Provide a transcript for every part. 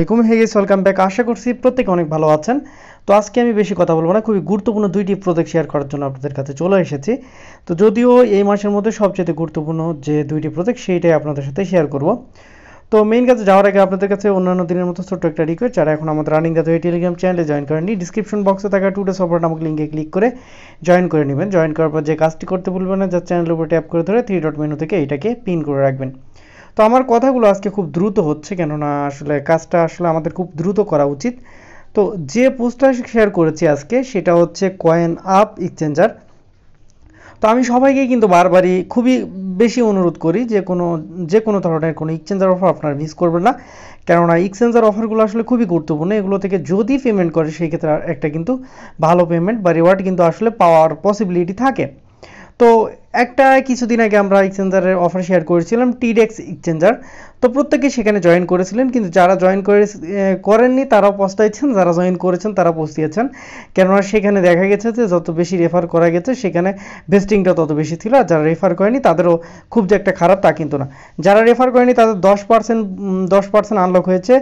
আসসালামাইকুম hey guys welcome back আশা করছি প্রত্যেকে অনেক ভালো আছেন তো আজকে আমি বেশি কথা বলবো না খুবই গুরুত্বপূর্ণ দুইটি প্রজেক্ট শেয়ার করার জন্য আপনাদের কাছে চলে এসেছি তো যদিও এই মাসের মধ্যে সবচেয়ে গুরুত্বপূর্ণ যে দুইটি প্রজেক্ট সেইটাই আপনাদের সাথে শেয়ার করব তো মেইন কাজে যাওয়ার আগে আপনাদের কাছে অন্যান্য দিনের মতো ছোট্ট একটা রিকোয়েস্ট যারা এখন আমাদের রানিং দাদু এই টেলিগ্রাম চ্যানেলে জয়েন করেনি ডিসক্রিপশন বক্সে থাকা টুডে সফর নামক লিঙ্কে ক্লিক করে জয়েন করে নেবেন জয়েন করার পর যে কাজটি করতে ভুলবেন না যার চ্যানেলের উপর ট্যাপ করে ধরে থ্রি ডট মেনু থেকে এটাকে পিন করে রাখবেন তো আমার কথাগুলো আজকে খুব দ্রুত হচ্ছে কেননা আসলে কাজটা আসলে আমাদের খুব দ্রুত করা উচিত তো যে পোস্টটা শেয়ার করেছি আজকে সেটা হচ্ছে কয়েন আপ এক্সচেঞ্জার তো আমি সবাইকে কিন্তু বারবারই খুবই বেশি অনুরোধ করি যে কোনো যে কোনো ধরনের কোনো এক্সচেঞ্জার অফার আপনারা মিস করবেন না কেননা এক্সচেঞ্জার অফারগুলো আসলে খুবই গুরুত্বপূর্ণ এগুলো থেকে যদি পেমেন্ট করে সেই ক্ষেত্রে একটা কিন্তু ভালো পেমেন্ট বা রিওয়ার্ড কিন্তু আসলে পাওয়ার পসিবিলিটি থাকে তো একটা কিছুদিন আগে আমরা এক্সচেঞ্জারের অফার শেয়ার করেছিলাম টিডেক্স এক্সচেঞ্জার তো প্রত্যেকে সেখানে জয়েন করেছিলেন কিন্তু যারা জয়েন করে করেননি তারাও পস্তাইছেন যারা জয়েন করেছেন তারা পস্তিয়েছেন কেননা সেখানে দেখা গেছে যে যত বেশি রেফার করা গেছে সেখানে ভেস্টিংটা তত বেশি ছিল আর যারা রেফার করেনি তাদেরও খুব যে একটা খারাপ তা কিন্তু না যারা রেফার করেনি তাদের দশ পার্সেন্ট দশ পার্সেন্ট আনলক হয়েছে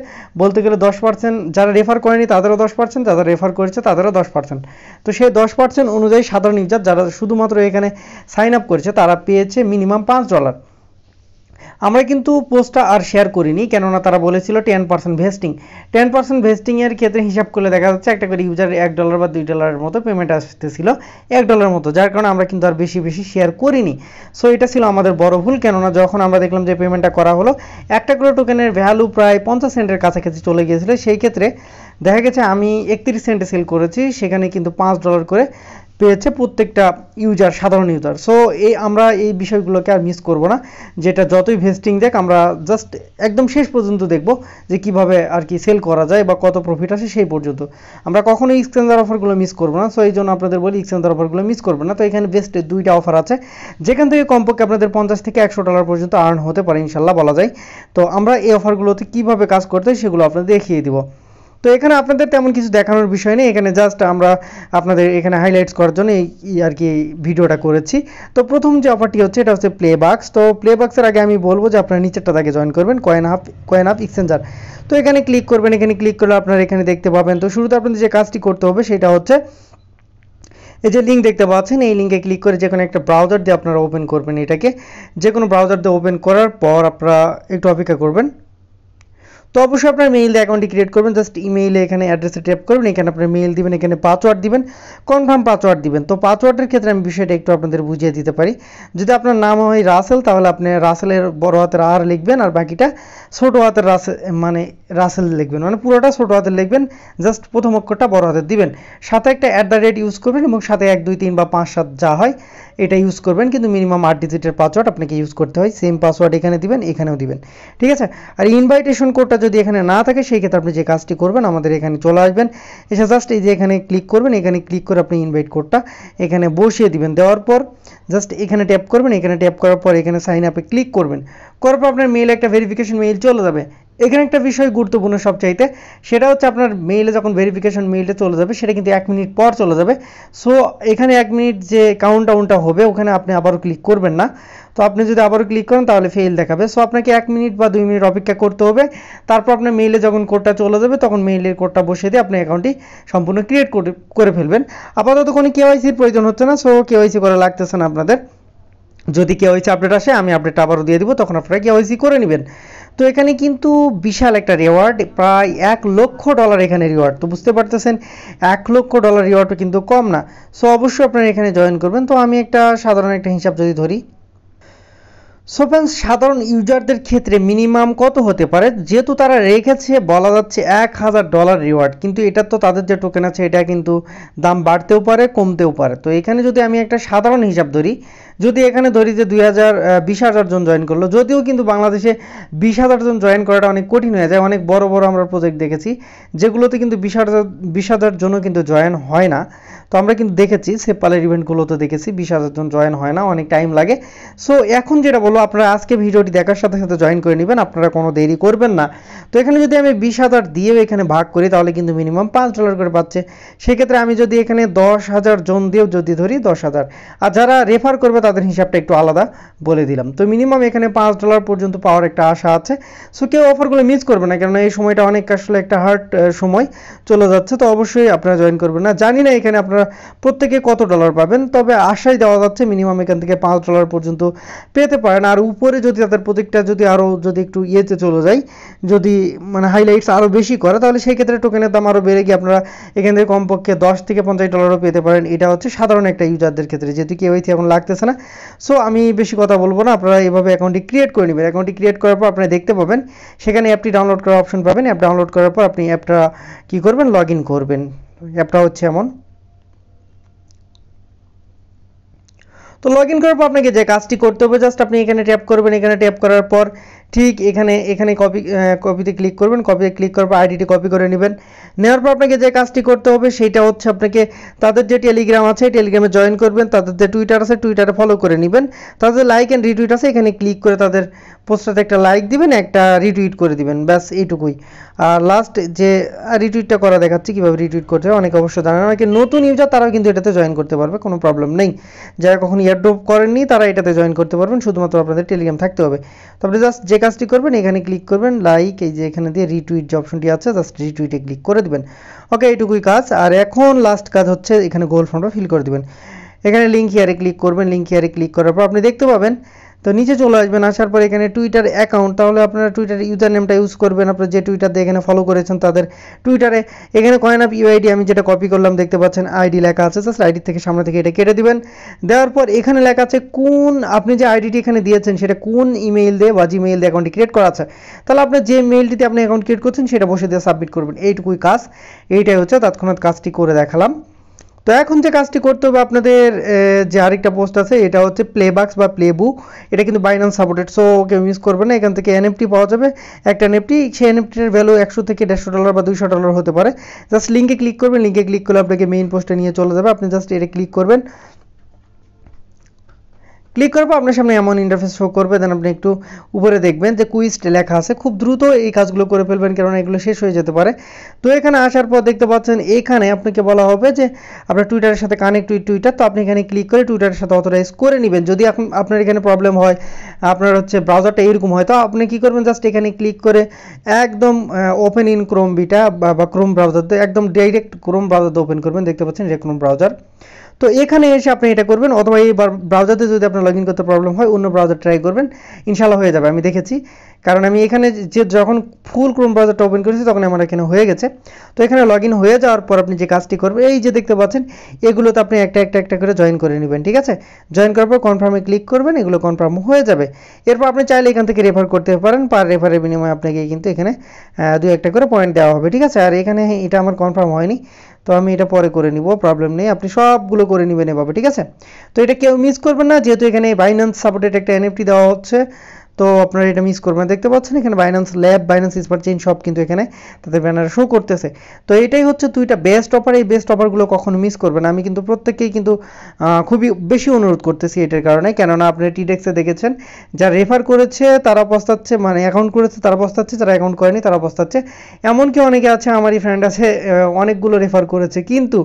বলতে গেলে দশ পার্সেন্ট যারা রেফার করেনি তাদেরও দশ পার্সেন্ট যারা রেফার করেছে তাদেরও দশ পার্সেন্ট তো সেই দশ পার্সেন্ট অনুযায়ী সাধারণ ইজাত যারা শুধুমাত্র এখানে সাইন আপ করেছে তারা পেয়েছে মিনিমাম পাঁচ ডলার আমরা কিন্তু পোস্টটা আর শেয়ার করিনি কেননা তারা বলেছিল ten percent vesting ten percent ভেস্টিংয়ের ক্ষেত্রে হিসাব করলে দেখা যাচ্ছে একটা করে ইউজার এক ডলার বা দুই ডলারের মতো পেমেন্ট আসতেছিল এক ডলার মতো যার কারণে আমরা কিন্তু আর বেশি বেশি শেয়ার করিনি সো এটা ছিল আমাদের বড় ভুল কেননা যখন আমরা দেখলাম যে পেমেন্টটা করা হলো একটা করে টোকেনের ভ্যালু প্রায় পঞ্চাশ সেন্টের কাছাকাছি চলে গিয়েছিল সেই ক্ষেত্রে দেখা গেছে আমি একত্রিশ সেন্টে সেল করেছি সেখানে কিন্তু পাঁচ ডলার করে পেয়েছে প্রত্যেকটা ইউজার সাধারণ ইউজার সো এই আমরা এই বিষয়গুলোকে আর মিস করব না যেটা যতই ভেস্টিং দেখ আমরা জাস্ট একদম শেষ পর্যন্ত দেখব যে কিভাবে আর কি সেল করা যায় বা কত প্রফিট আসে সেই পর্যন্ত আমরা কখনোই এক্সচেঞ্জার অফারগুলো মিস করব না সো এই জন্য আপনাদের বলি এক্সচেঞ্জার অফারগুলো মিস করবে না তো এখানে বেস্টে দুইটা অফার আছে যেখান থেকে কমপক্ষে আপনাদের পঞ্চাশ থেকে একশো ডলার পর্যন্ত আর্ন হতে পারে ইনশাল্লাহ বলা যায় তো আমরা এই অফারগুলোতে কিভাবে কাজ করতে সেগুলো আপনাদের দেখিয়ে দিব তো এখানে আপনাদের তেমন কিছু দেখানোর বিষয় নেই এখানে জাস্ট আমরা আপনাদের এখানে হাইলাইটস করার জন্য এই আর কি ভিডিওটা করেছি তো প্রথম যে অফারটি হচ্ছে এটা হচ্ছে প্লে বাক্স তো প্লে বাক্সের আগে আমি বলবো যে আপনারা নিচেরটা তাকে জয়েন করবেন coin up coin up exchanger তো এখানে ক্লিক করবেন এখানে ক্লিক করলে আপনারা এখানে দেখতে পাবেন তো শুরুতে আপনাদের যে কাজটি করতে হবে সেটা হচ্ছে এই যে লিঙ্ক দেখতে পাচ্ছেন এই লিঙ্কে ক্লিক করে যে কোনো একটা ব্রাউজার দিয়ে আপনারা ওপেন করবেন এটাকে যে কোনো ব্রাউজার দিয়ে ওপেন করার পর আপনারা একটু অপেক্ষা করবেন তো অবশ্যই আপনার মেইল অ্যাকাউন্টটি ক্রিয়েট করবেন জাস্ট ইমেইলে এখানে অ্যাড্রেসে ট্যাপ করবেন এখানে আপনার মেইল দিবেন এখানে পাসওয়ার্ড দিবেন কনফার্ম পাসওয়ার্ড দিবেন তো পাসওয়ার্ডের ক্ষেত্রে আমি বিষয়টা একটু আপনাদের বুঝিয়ে দিতে পারি যদি আপনার নাম হয় রাসেল তাহলে আপনি রাসেলের বড় হাতের আর লিখবেন আর বাকিটা ছোটো হাতের রাসেল মানে রাসেল লিখবেন মানে পুরোটা ছোটো হাতের লিখবেন জাস্ট প্রথম অক্ষরটা বড় হাতের দিবেন সাথে একটা অ্যাট দ্য রেট ইউজ করবেন এবং সাথে এক দুই তিন বা পাঁচ সাত যা হয় এটা ইউজ করবেন কিন্তু মিনিমাম আট ডিজিটের পাসওয়ার্ড আপনাকে ইউজ করতে হয় সেম পাসওয়ার্ড এখানে দিবেন এখানেও দিবেন ঠিক আছে আর ইনভাইটেশন কোডটা যদি এখানে না থাকে সেই ক্ষেত্রে আপনি যে কাজটি করবেন আমাদের এখানে চলে আসবেন এসে জাস্ট এই যে এখানে ক্লিক করবেন এখানে ক্লিক করে আপনি ইনভাইট কোডটা এখানে বসিয়ে দিবেন দেওয়ার পর জাস্ট এখানে ট্যাপ করবেন এখানে ট্যাপ করার পর এখানে সাইন আপে ক্লিক করবেন করার পর আপনার মেইল একটা ভেরিফিকেশন মেইল চলে যাবে এখানে একটা বিষয় গুরুত্বপূর্ণ সব চাইতে সেটা হচ্ছে আপনার মেইলে যখন ভেরিফিকেশন মেইলে চলে যাবে সেটা কিন্তু এক মিনিট পর চলে যাবে সো এখানে এক মিনিট যে কাউন্ট ডাউনটা হবে ওখানে আপনি আবারও ক্লিক করবেন না তো আপনি যদি আবারও ক্লিক করেন তাহলে ফেল দেখাবে সো আপনাকে এক মিনিট বা দুই মিনিট অপেক্ষা করতে হবে তারপর আপনার মেইলে যখন কোডটা চলে যাবে তখন মেইলের কোডটা বসিয়ে দিয়ে আপনি অ্যাকাউন্টটি সম্পূর্ণ ক্রিয়েট করে ফেলবেন আপাতত কোনো কেওয়াইসির প্রয়োজন হচ্ছে না সো কেওয়াইসি করা লাগতেছে না আপনাদের যদি কেওয়াইসি আপডেট আসে আমি আপডেট আবারও দিয়ে দিব তখন আপনারা কেওয়াইসি করে নেবেন তো এখানে কিন্তু বিশাল একটা রিওয়ার্ড প্রায় এক লক্ষ ডলার এখানে রিওয়ার্ড তো বুঝতে পারতেছেন এক লক্ষ ডলার রিওয়ার্ডও কিন্তু কম না সো অবশ্যই আপনারা এখানে জয়েন করবেন তো আমি একটা সাধারণ একটা হিসাব যদি ধরি সো ফ্রেন্ডস সাধারণ ইউজারদের ক্ষেত্রে মিনিমাম কত হতে পারে যেহেতু তারা রেখেছে বলা যাচ্ছে এক হাজার ডলার রিওয়ার্ড কিন্তু এটা তো তাদের যে টোকেন আছে এটা কিন্তু দাম বাড়তেও পারে কমতেও পারে তো এখানে যদি আমি একটা সাধারণ হিসাব ধরি যদি এখানে ধরি যে দুই হাজার বিশ হাজার জন জয়েন করলো যদিও কিন্তু বাংলাদেশে বিশ হাজার জন জয়েন করাটা অনেক কঠিন হয়ে যায় অনেক বড় বড় আমরা প্রজেক্ট দেখেছি যেগুলোতে কিন্তু বিশ হাজার বিশ হাজার জনও কিন্তু জয়েন হয় না তো আমরা কিন্তু দেখেছি সেপালের ইভেন্টগুলোতে দেখেছি বিশ হাজার জন জয়েন হয় না অনেক টাইম লাগে সো এখন যেটা বলো আপনারা আজকে ভিডিওটি দেখার সাথে সাথে জয়েন করে নেবেন আপনারা কোনো দেরি করবেন না তো এখানে যদি আমি বিশ হাজার দিয়েও এখানে ভাগ করি তাহলে কিন্তু মিনিমাম পাঁচ ডলার করে পাচ্ছে সেক্ষেত্রে আমি যদি এখানে দশ হাজার জন দিয়েও যদি ধরি দশ হাজার আর যারা রেফার করবে তাদের হিসাবটা একটু আলাদা বলে দিলাম তো মিনিমাম এখানে পাঁচ ডলার পর্যন্ত পাওয়ার একটা আশা আছে সো কেউ অফারগুলো মিস করবে না কেননা এই সময়টা অনেক আসলে একটা হার্ট সময় চলে যাচ্ছে তো অবশ্যই আপনারা জয়েন করবেন না জানি না এখানে আপনারা প্রত্যেকে কত ডলার পাবেন তবে আশাই দেওয়া যাচ্ছে মিনিমাম এখান থেকে পাঁচ ডলার পর্যন্ত পেতে পারেন আর উপরে যদি তাদের প্রত্যেকটা যদি আরও যদি একটু ইয়েতে চলে যায় যদি মানে হাইলাইটস আরও বেশি করে তাহলে সেই ক্ষেত্রে টোকেনের দাম আরও বেড়ে গিয়ে আপনারা এখান থেকে কমপক্ষে দশ থেকে পঞ্চাশ ডলারও পেতে পারেন এটা হচ্ছে সাধারণ একটা ইউজারদের ক্ষেত্রে যেহেতু কেউ এখন লাগতেছে না সো আমি বেশি কথা বলবো না আপনারা এভাবে অ্যাকাউন্টটি ক্রিয়েট করে নেবেন অ্যাকাউন্টটি ক্রিয়েট করার পর আপনারা দেখতে পাবেন সেখানে অ্যাপটি ডাউনলোড করার অপশন পাবেন অ্যাপ ডাউনলোড করার পর আপনি অ্যাপটা কি করবেন লগ ইন করবেন অ্যাপটা হচ্ছে এমন তো লগ ইন করার পর আপনাকে যে কাজটি করতে হবে জাস্ট আপনি এখানে ট্যাপ করবেন এখানে ট্যাপ করার পর ঠিক এখানে এখানে কপি কপিতে ক্লিক করবেন কপিতে ক্লিক করার পর আইডিটি কপি করে নেবেন নেওয়ার পর আপনাকে যে কাজটি করতে হবে সেটা হচ্ছে আপনাকে তাদের যে টেলিগ্রাম আছে টেলিগ্রামে জয়েন করবেন তাদের যে টুইটার আছে টুইটারে ফলো করে নেবেন তাদের লাইক অ্যান্ড রিটুইট আছে এখানে ক্লিক করে তাদের পোস্টটাতে একটা লাইক দিবেন একটা রিটুইট করে দিবেন ব্যাস এইটুকুই আর লাস্ট যে রিটুইটটা করা দেখাচ্ছে কীভাবে রিটুইট করতে হবে অনেকে অবশ্যই জানেন অনেকে নতুন ইউজার তারাও কিন্তু এটাতে জয়েন করতে পারবে কোনো প্রবলেম নেই যারা কখনো ইয়ারড্রপ করেননি তারা এটাতে জয়েন করতে পারবেন শুধুমাত্র আপনাদের টেলিগ্রাম থাকতে হবে তারপরে জাস্ট যে যে কাজটি করবেন এখানে ক্লিক করবেন লাইক এই যে এখানে দিয়ে রিটুইট যে অপশনটি আছে জাস্ট রিটুইটে ক্লিক করে দেবেন ওকে এইটুকুই কাজ আর এখন লাস্ট কাজ হচ্ছে এখানে গোল ফর্মটা ফিল করে দেবেন এখানে লিঙ্ক হিয়ারে ক্লিক করবেন লিঙ্ক হিয়ারে ক্লিক করার পর আপনি দেখতে পাবেন তো নিচে চলে আসবেন আসার পর এখানে টুইটার অ্যাকাউন্ট তাহলে আপনারা টুইটার ইউজার নেমটা ইউজ করবেন আপনারা যে টুইটারতে এখানে ফলো করেছেন তাদের টুইটারে এখানে কয়েন আপ ইউআইডি আমি যেটা কপি করলাম দেখতে পাচ্ছেন আইডি লেখা আছে জাস্ট আইডি থেকে সামনে থেকে এটা কেটে দিবেন দেওয়ার পর এখানে লেখা আছে কোন আপনি যে আইডিটি এখানে দিয়েছেন সেটা কোন ইমেইল দিয়ে বা জিমেইল দিয়ে অ্যাকাউন্টটি ক্রিয়েট করা আছে তাহলে আপনার যে মেইলটিতে আপনি অ্যাকাউন্ট ক্রিয়েট করছেন সেটা বসে দিয়ে সাবমিট করবেন এইটুকুই কাজ এইটাই হচ্ছে তৎক্ষণাৎ কাজটি করে দেখালাম তো এখন যে কাজটি করতে হবে আপনাদের যে আরেকটা পোস্ট আছে এটা হচ্ছে প্লেবাক্স বা প্লেবু এটা কিন্তু বাইনান্স সাপোর্টেড সো কেউ মিস করবে না এখান থেকে এনএফটি পাওয়া যাবে একটা এনএফটি সেই এনএফটির ভ্যালু একশো থেকে দেড়শো ডলার বা দুইশো ডলার হতে পারে জাস্ট লিঙ্কে ক্লিক করবেন লিঙ্কে ক্লিক করলে আপনাকে মেইন পোস্টে নিয়ে চলে যাবে আপনি জাস্ট এটা ক্লিক করবেন ক্লিক করবো আপনার সামনে এমন ইন্টারফেস শো করবে দেন আপনি একটু উপরে দেখবেন যে কুইজ লেখা আছে খুব দ্রুত এই কাজগুলো করে ফেলবেন কেননা এগুলো শেষ হয়ে যেতে পারে তো এখানে আসার পর দেখতে পাচ্ছেন এখানে আপনাকে বলা হবে যে আপনার টুইটারের সাথে কানেক্ট উইথ টুইটার তো আপনি এখানে ক্লিক করে টুইটারের সাথে অথরাইজ করে নেবেন যদি আপনার এখানে প্রবলেম হয় আপনার হচ্ছে ব্রাউজারটা এরকম হয় তো আপনি কী করবেন জাস্ট এখানে ক্লিক করে একদম ওপেন ইন ক্রোম বিটা বা ক্রোম ব্রাউজার একদম ডাইরেক্ট ক্রোম ব্রাউজার ওপেন করবেন দেখতে পাচ্ছেন যে ক্রোম ব্রাউজার তো এখানে এসে আপনি এটা করবেন অথবা এই ব্রাউজারতে যদি আপনার লগ করতে প্রবলেম হয় অন্য ব্রাউজার ট্রাই করবেন ইনশাল্লাহ হয়ে যাবে আমি দেখেছি কারণ আমি এখানে যে যখন ফুল ক্রোম ব্রাউজারটা ওপেন করেছি তখন আমার এখানে হয়ে গেছে তো এখানে লগ হয়ে যাওয়ার পর আপনি যে কাজটি করবেন এই যে দেখতে পাচ্ছেন এগুলোতে আপনি একটা একটা একটা করে জয়েন করে নেবেন ঠিক আছে জয়েন করার পর কনফার্মে ক্লিক করবেন এগুলো কনফার্ম হয়ে যাবে এরপর আপনি চাইলে এখান থেকে রেফার করতে পারেন পার রেফারের বিনিময়ে আপনাকে কিন্তু এখানে দু একটা করে পয়েন্ট দেওয়া হবে ঠিক আছে আর এখানে এটা আমার কনফার্ম হয়নি তো আমি এটা পরে করে নিব প্রবলেম নেই আপনি সবগুলো করে নেবেন এভাবে ঠিক আছে তো এটা কেউ মিস করবেন না যেহেতু এখানে বাইন্যান্স সাপোর্টেড একটা এনএফটি দেওয়া হচ্ছে তো আপনারা এটা মিস করবেন দেখতে পাচ্ছেন এখানে বাইন্যান্স ল্যাব বাইন্যান্স স্পার চেইন সব কিন্তু এখানে তাদের ব্যানার শো করতেছে তো এটাই হচ্ছে দুইটা বেস্ট অফার এই বেস্ট অফারগুলো কখনো মিস করবেন আমি কিন্তু প্রত্যেককেই কিন্তু খুবই বেশি অনুরোধ করতেছি এটার কারণে কেননা আপনি টিডেক্সে দেখেছেন যারা রেফার করেছে তারা পস্তাচ্ছে মানে অ্যাকাউন্ট করেছে তারা পস্তাচ্ছে যারা অ্যাকাউন্ট করেনি তারা পস্তাচ্ছে এমনকি অনেকে আছে আমারই ফ্রেন্ড আছে অনেকগুলো রেফার করেছে কিন্তু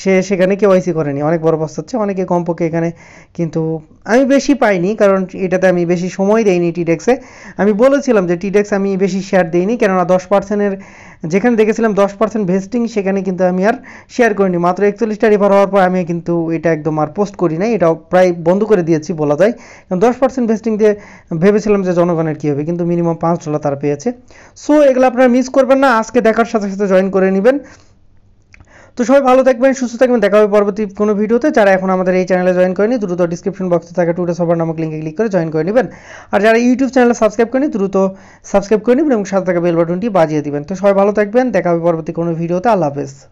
সে সেখানে কেওয়াইসি করেনি অনেক বড় পস্তাচ্ছে অনেকে কমপক্ষে এখানে কিন্তু আমি বেশি পাইনি কারণ এটাতে আমি বেশি সময় দেইনি এই টিডেক্সে আমি বলেছিলাম যে টিডেক্স আমি বেশি শেয়ার দিইনি কেননা দশ পার্সেন্টের যেখানে দেখেছিলাম দশ পার্সেন্ট ভেস্টিং সেখানে কিন্তু আমি আর শেয়ার করিনি মাত্র একচল্লিশটা রিফার হওয়ার পর আমি কিন্তু এটা একদম আর পোস্ট করি নাই এটা প্রায় বন্ধ করে দিয়েছি বলা যায় কারণ দশ পার্সেন্ট ভেস্টিং দিয়ে ভেবেছিলাম যে জনগণের কী হবে কিন্তু মিনিমাম পাঁচ ডলার তারা পেয়েছে সো এগুলো আপনারা মিস করবেন না আজকে দেখার সাথে সাথে জয়েন করে নেবেন তো সবাই ভালো থাকবেন সুস্থ থাকবেন দেখা হবে পরবর্তী কোনো ভিডিওতে যারা এখন আমাদের এই চ্যানেলে জয়েন করেনি দ্রুত ডিসক্রিপশন বক্সে থাকা টুটে সবার নামক লিঙ্কে ক্লিক করে জয়েন করে নেবেন আর যারা ইউটিউব চ্যানেলে সাবস্ক্রাইব করেনি দ্রুত সাবস্ক্রাইব করে নেবেন এবং সাথে থাকা বেল বাটনটি বাজিয়ে দিবেন তো সবাই ভালো থাকবেন দেখা হবে পরবর্তী কোনো ভিডিওতে আল্লাহ হাফেজ